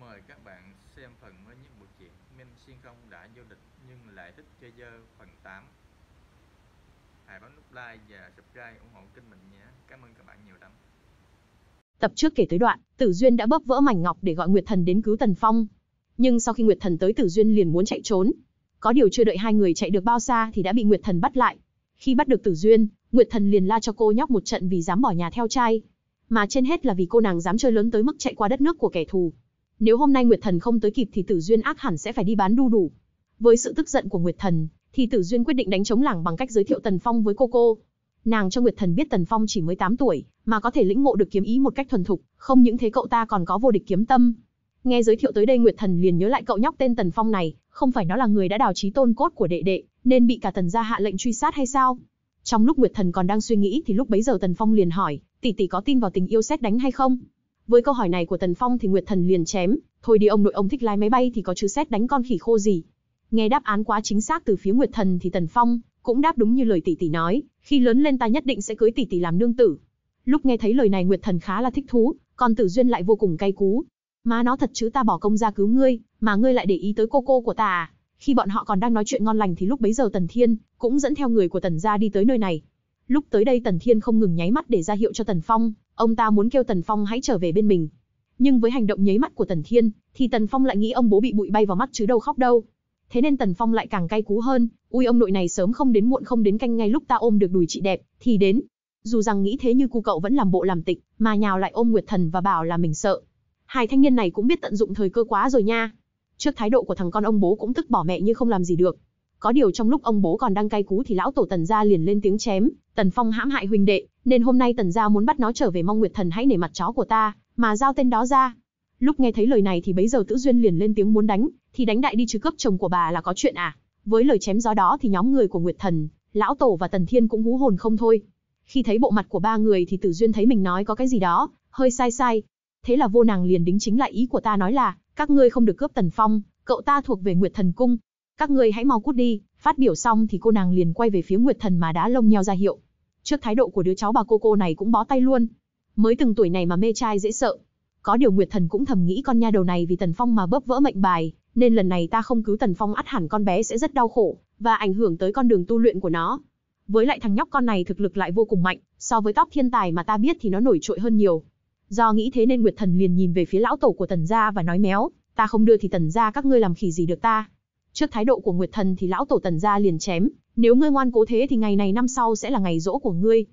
Mời các bạn xem phần mới nhất bộ truyện Minh xuyên không đã vô địch nhưng lại thích chơi dơ phần 8 Hãy bấm nút like và subscribe ủng hộ kênh mình nhé Cảm ơn các bạn nhiều lắm Tập trước kể tới đoạn, Tử Duyên đã bóp vỡ mảnh ngọc để gọi Nguyệt Thần đến cứu Tần Phong Nhưng sau khi Nguyệt Thần tới Tử Duyên liền muốn chạy trốn Có điều chưa đợi hai người chạy được bao xa thì đã bị Nguyệt Thần bắt lại Khi bắt được Tử Duyên, Nguyệt Thần liền la cho cô nhóc một trận vì dám bỏ nhà theo trai Mà trên hết là vì cô nàng dám chơi lớn tới mức chạy qua đất nước của kẻ thù nếu hôm nay Nguyệt Thần không tới kịp thì Tử Duyên ác hẳn sẽ phải đi bán đu đủ. Với sự tức giận của Nguyệt Thần, thì Tử Duyên quyết định đánh chống lảng bằng cách giới thiệu Tần Phong với cô cô. Nàng cho Nguyệt Thần biết Tần Phong chỉ mới 8 tuổi, mà có thể lĩnh ngộ được kiếm ý một cách thuần thục, không những thế cậu ta còn có vô địch kiếm tâm. Nghe giới thiệu tới đây Nguyệt Thần liền nhớ lại cậu nhóc tên Tần Phong này, không phải nó là người đã đào trí tôn cốt của đệ đệ, nên bị cả Tần gia hạ lệnh truy sát hay sao? Trong lúc Nguyệt Thần còn đang suy nghĩ thì lúc bấy giờ Tần Phong liền hỏi, tỷ tỷ có tin vào tình yêu xét đánh hay không? Với câu hỏi này của Tần Phong thì Nguyệt Thần liền chém, thôi đi ông nội ông thích lái máy bay thì có chứ xét đánh con khỉ khô gì. Nghe đáp án quá chính xác từ phía Nguyệt Thần thì Tần Phong cũng đáp đúng như lời tỷ tỷ nói, khi lớn lên ta nhất định sẽ cưới tỷ tỷ làm nương tử. Lúc nghe thấy lời này Nguyệt Thần khá là thích thú, còn Tử Duyên lại vô cùng cay cú. Má nó thật chứ ta bỏ công ra cứu ngươi, mà ngươi lại để ý tới cô cô của ta à? Khi bọn họ còn đang nói chuyện ngon lành thì lúc bấy giờ Tần Thiên cũng dẫn theo người của Tần gia đi tới nơi này. Lúc tới đây Tần Thiên không ngừng nháy mắt để ra hiệu cho Tần Phong, ông ta muốn kêu Tần Phong hãy trở về bên mình. Nhưng với hành động nháy mắt của Tần Thiên, thì Tần Phong lại nghĩ ông bố bị bụi bay vào mắt chứ đâu khóc đâu. Thế nên Tần Phong lại càng cay cú hơn, ui ông nội này sớm không đến muộn không đến canh ngay lúc ta ôm được đùi chị đẹp, thì đến. Dù rằng nghĩ thế như cu cậu vẫn làm bộ làm tịch, mà nhào lại ôm Nguyệt Thần và bảo là mình sợ. Hai thanh niên này cũng biết tận dụng thời cơ quá rồi nha. Trước thái độ của thằng con ông bố cũng tức bỏ mẹ như không làm gì được, có điều trong lúc ông bố còn đang cay cú thì lão tổ Tần gia liền lên tiếng chém, Tần Phong hãm hại huynh đệ, nên hôm nay Tần gia muốn bắt nó trở về Mong Nguyệt Thần hãy nể mặt chó của ta, mà giao tên đó ra. Lúc nghe thấy lời này thì bấy giờ Tử Duyên liền lên tiếng muốn đánh, thì đánh đại đi chứ cướp chồng của bà là có chuyện à? Với lời chém gió đó thì nhóm người của Nguyệt Thần, lão tổ và Tần Thiên cũng hú hồn không thôi. Khi thấy bộ mặt của ba người thì Tử Duyên thấy mình nói có cái gì đó, hơi sai sai. Thế là vô nàng liền đính chính lại ý của ta nói là, các ngươi không được cướp Tần Phong, cậu ta thuộc về Nguyệt Thần cung, các ngươi hãy mau cút đi, phát biểu xong thì cô nàng liền quay về phía Nguyệt Thần mà đã lông nheo ra hiệu. Trước thái độ của đứa cháu bà cô cô này cũng bó tay luôn. Mới từng tuổi này mà mê trai dễ sợ. Có điều Nguyệt Thần cũng thầm nghĩ con nha đầu này vì Tần Phong mà bóp vỡ mệnh bài, nên lần này ta không cứu Tần Phong ắt hẳn con bé sẽ rất đau khổ và ảnh hưởng tới con đường tu luyện của nó. Với lại thằng nhóc con này thực lực lại vô cùng mạnh, so với tóc thiên tài mà ta biết thì nó nổi trội hơn nhiều. Do nghĩ thế nên Nguyệt Thần liền nhìn về phía lão tổ của Tần gia và nói méo, ta không đưa thì Tần gia các ngươi làm khỉ gì được ta. Trước thái độ của Nguyệt Thần thì lão tổ Tần gia liền chém, nếu ngươi ngoan cố thế thì ngày này năm sau sẽ là ngày rỗ của ngươi.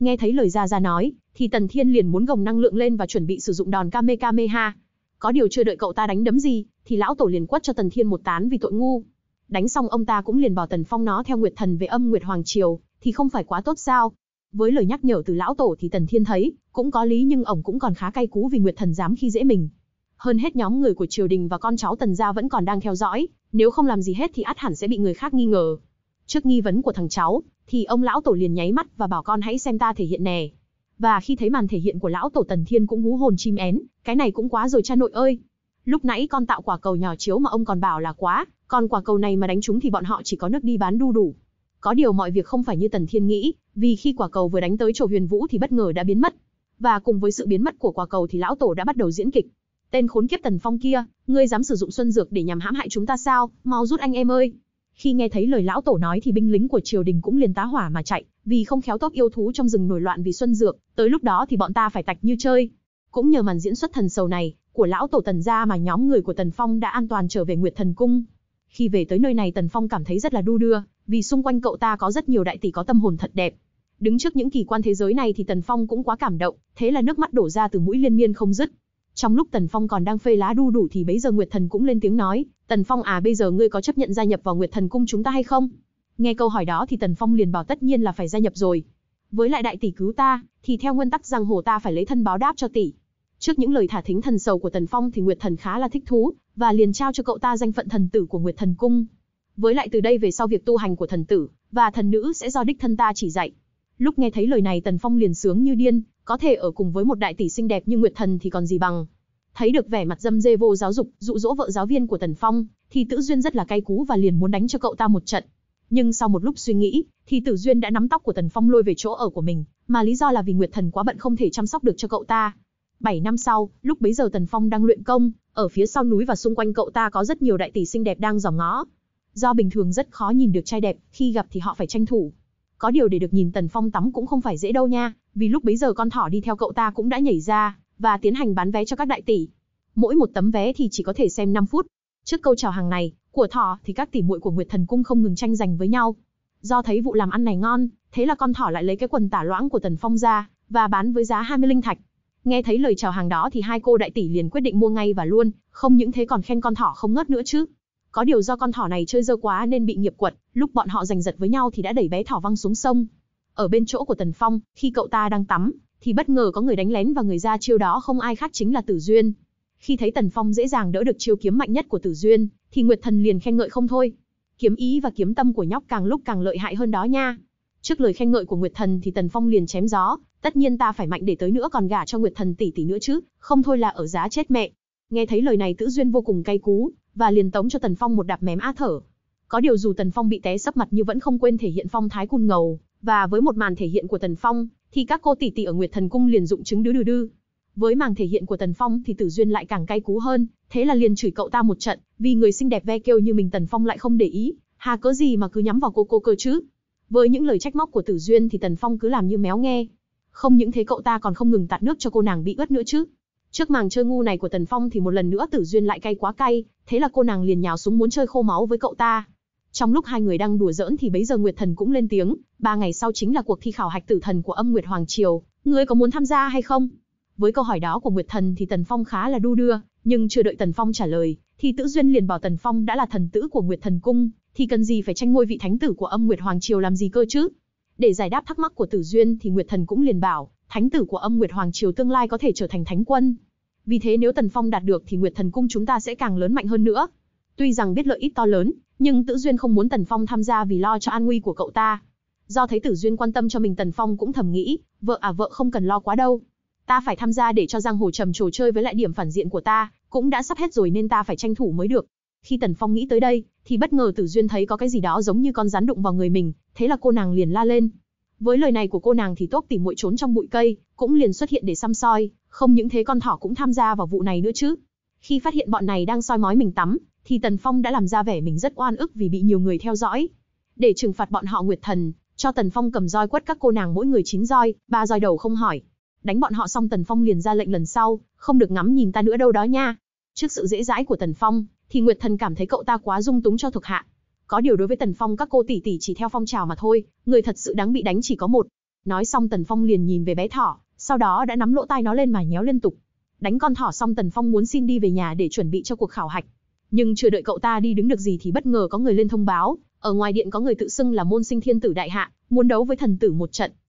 Nghe thấy lời gia gia nói, thì Tần Thiên liền muốn gồng năng lượng lên và chuẩn bị sử dụng đòn Kamehameha. Có điều chưa đợi cậu ta đánh đấm gì, thì lão tổ liền quất cho Tần Thiên một tán vì tội ngu. Đánh xong ông ta cũng liền bảo Tần Phong nó theo Nguyệt Thần về âm Nguyệt Hoàng triều, thì không phải quá tốt sao? Với lời nhắc nhở từ lão tổ thì Tần Thiên thấy, cũng có lý nhưng ổng cũng còn khá cay cú vì Nguyệt Thần dám khi dễ mình. Hơn hết nhóm người của triều đình và con cháu Tần gia vẫn còn đang theo dõi, nếu không làm gì hết thì ắt hẳn sẽ bị người khác nghi ngờ. Trước nghi vấn của thằng cháu, thì ông lão tổ liền nháy mắt và bảo con hãy xem ta thể hiện nè. Và khi thấy màn thể hiện của lão tổ Tần Thiên cũng hú hồn chim én, cái này cũng quá rồi cha nội ơi. Lúc nãy con tạo quả cầu nhỏ chiếu mà ông còn bảo là quá, còn quả cầu này mà đánh trúng thì bọn họ chỉ có nước đi bán đu đủ. Có điều mọi việc không phải như Tần Thiên nghĩ, vì khi quả cầu vừa đánh tới chỗ Huyền Vũ thì bất ngờ đã biến mất. Và cùng với sự biến mất của quả cầu thì lão tổ đã bắt đầu diễn kịch. Tên khốn kiếp Tần Phong kia, ngươi dám sử dụng xuân dược để nhằm hãm hại chúng ta sao? Mau rút anh em ơi. Khi nghe thấy lời lão tổ nói thì binh lính của triều đình cũng liền tá hỏa mà chạy, vì không khéo tốt yêu thú trong rừng nổi loạn vì xuân dược, tới lúc đó thì bọn ta phải tạch như chơi. Cũng nhờ màn diễn xuất thần sầu này, của lão tổ Tần gia mà nhóm người của Tần Phong đã an toàn trở về Nguyệt Thần cung. Khi về tới nơi này Tần Phong cảm thấy rất là đu đưa, vì xung quanh cậu ta có rất nhiều đại tỷ có tâm hồn thật đẹp. Đứng trước những kỳ quan thế giới này thì Tần Phong cũng quá cảm động, thế là nước mắt đổ ra từ mũi liên miên không dứt. Trong lúc Tần Phong còn đang phê lá đu đủ thì bấy giờ Nguyệt Thần cũng lên tiếng nói, Tần Phong à bây giờ ngươi có chấp nhận gia nhập vào Nguyệt Thần Cung chúng ta hay không? Nghe câu hỏi đó thì Tần Phong liền bảo tất nhiên là phải gia nhập rồi. Với lại đại tỷ cứu ta, thì theo nguyên tắc giang hồ ta phải lấy thân báo đáp cho tỷ. Trước những lời thả thính thần sầu của Tần Phong thì Nguyệt Thần khá là thích thú, và liền trao cho cậu ta danh phận thần tử của Nguyệt Thần Cung. Với lại từ đây về sau việc tu hành của thần tử và thần nữ sẽ do đích thân ta chỉ dạy. Lúc nghe thấy lời này Tần Phong liền sướng như điên, có thể ở cùng với một đại tỷ xinh đẹp như Nguyệt Thần thì còn gì bằng. Thấy được vẻ mặt dâm dê vô giáo dục, dụ dỗ vợ giáo viên của Tần Phong, thì Tử Duyên rất là cay cú và liền muốn đánh cho cậu ta một trận. Nhưng sau một lúc suy nghĩ, thì Tử Duyên đã nắm tóc của Tần Phong lôi về chỗ ở của mình, mà lý do là vì Nguyệt Thần quá bận không thể chăm sóc được cho cậu ta. 7 năm sau, lúc bấy giờ Tần Phong đang luyện công, ở phía sau núi và xung quanh cậu ta có rất nhiều đại tỷ xinh đẹp đang dòm ngó. Do bình thường rất khó nhìn được trai đẹp, khi gặp thì họ phải tranh thủ. Có điều để được nhìn Tần Phong tắm cũng không phải dễ đâu nha, vì lúc bấy giờ con thỏ đi theo cậu ta cũng đã nhảy ra, và tiến hành bán vé cho các đại tỷ. Mỗi một tấm vé thì chỉ có thể xem 5 phút. Trước câu chào hàng này, của thỏ thì các tỷ muội của Nguyệt Thần Cung không ngừng tranh giành với nhau. Do thấy vụ làm ăn này ngon, thế là con thỏ lại lấy cái quần tả loãng của Tần Phong ra, và bán với giá 20 linh thạch. Nghe thấy lời chào hàng đó thì hai cô đại tỷ liền quyết định mua ngay và luôn, không những thế còn khen con thỏ không ngớt nữa chứ. Có điều do con thỏ này chơi dơ quá nên bị nghiệp quật, lúc bọn họ giành giật với nhau thì đã đẩy bé thỏ văng xuống sông. Ở bên chỗ của Tần Phong, khi cậu ta đang tắm, thì bất ngờ có người đánh lén và người ra chiêu đó không ai khác chính là Tử Duyên. Khi thấy Tần Phong dễ dàng đỡ được chiêu kiếm mạnh nhất của Tử Duyên, thì Nguyệt Thần liền khen ngợi không thôi. Kiếm ý và kiếm tâm của nhóc càng lúc càng lợi hại hơn đó nha. Trước lời khen ngợi của Nguyệt Thần thì Tần Phong liền chém gió, tất nhiên ta phải mạnh để tới nữa còn gả cho Nguyệt Thần tỷ tỷ nữa chứ, không thôi là ở giá chết mẹ. Nghe thấy lời này Tử Duyên vô cùng cay cú, và liền tống cho Tần Phong một đạp mém á thở. Có điều dù Tần Phong bị té sấp mặt như vẫn không quên thể hiện phong thái cun ngầu, và với một màn thể hiện của Tần Phong, thì các cô tỷ tỷ ở Nguyệt Thần Cung liền dụng chứng đứa đừ đư. Với màn thể hiện của Tần Phong thì Tử Duyên lại càng cay cú hơn, thế là liền chửi cậu ta một trận, vì người xinh đẹp ve kêu như mình Tần Phong lại không để ý, hà cớ gì mà cứ nhắm vào cô cô cơ chứ. Với những lời trách móc của Tử Duyên thì Tần Phong cứ làm như méo nghe. Không những thế cậu ta còn không ngừng tạt nước cho cô nàng bị ướt nữa chứ. Trước màng chơi ngu này của Tần Phong thì một lần nữa Tử Duyên lại cay quá cay, thế là cô nàng liền nhào xuống muốn chơi khô máu với cậu ta. Trong lúc hai người đang đùa giỡn thì bấy giờ Nguyệt Thần cũng lên tiếng, ba ngày sau chính là cuộc thi khảo hạch tử thần của âm Nguyệt Hoàng Triều, ngươi có muốn tham gia hay không? Với câu hỏi đó của Nguyệt Thần thì Tần Phong khá là đu đưa, nhưng chưa đợi Tần Phong trả lời, thì Tử Duyên liền bảo Tần Phong đã là thần tử của Nguyệt Thần Cung, thì cần gì phải tranh ngôi vị thánh tử của âm Nguyệt Hoàng Triều làm gì cơ chứ? Để giải đáp thắc mắc của Tử Duyên thì Nguyệt Thần cũng liền bảo, thánh tử của âm Nguyệt Hoàng Triều tương lai có thể trở thành thánh quân. Vì thế nếu Tần Phong đạt được thì Nguyệt Thần Cung chúng ta sẽ càng lớn mạnh hơn nữa. Tuy rằng biết lợi ích to lớn, nhưng Tử Duyên không muốn Tần Phong tham gia vì lo cho an nguy của cậu ta. Do thấy Tử Duyên quan tâm cho mình Tần Phong cũng thầm nghĩ, vợ à vợ không cần lo quá đâu. Ta phải tham gia để cho giang hồ trầm trồ chơi với lại điểm phản diện của ta, cũng đã sắp hết rồi nên ta phải tranh thủ mới được. Khi Tần Phong nghĩ tới đây, thì bất ngờ Tử Duyên thấy có cái gì đó giống như con rắn đụng vào người mình, thế là cô nàng liền la lên, với lời này của cô nàng thì tốt tỉ muội trốn trong bụi cây, cũng liền xuất hiện để xăm soi, không những thế con thỏ cũng tham gia vào vụ này nữa chứ. Khi phát hiện bọn này đang soi mói mình tắm, thì Tần Phong đã làm ra vẻ mình rất oan ức vì bị nhiều người theo dõi. Để trừng phạt bọn họ Nguyệt Thần, cho Tần Phong cầm roi quất các cô nàng mỗi người chín roi, ba roi đầu không hỏi. Đánh bọn họ xong Tần Phong liền ra lệnh lần sau, không được ngắm nhìn ta nữa đâu đó nha. Trước sự dễ dãi của Tần Phong, thì Nguyệt Thần cảm thấy cậu ta quá dung túng cho thuộc hạ, có điều đối với Tần Phong các cô tỷ tỷ chỉ theo phong trào mà thôi, người thật sự đáng bị đánh chỉ có một. Nói xong Tần Phong liền nhìn về bé thỏ, sau đó đã nắm lỗ tai nó lên mà nhéo liên tục. Đánh con thỏ xong Tần Phong muốn xin đi về nhà để chuẩn bị cho cuộc khảo hạch. Nhưng chưa đợi cậu ta đi đứng được gì thì bất ngờ có người lên thông báo, ở ngoài điện có người tự xưng là môn sinh thiên tử đại hạ, muốn đấu với thần tử một trận.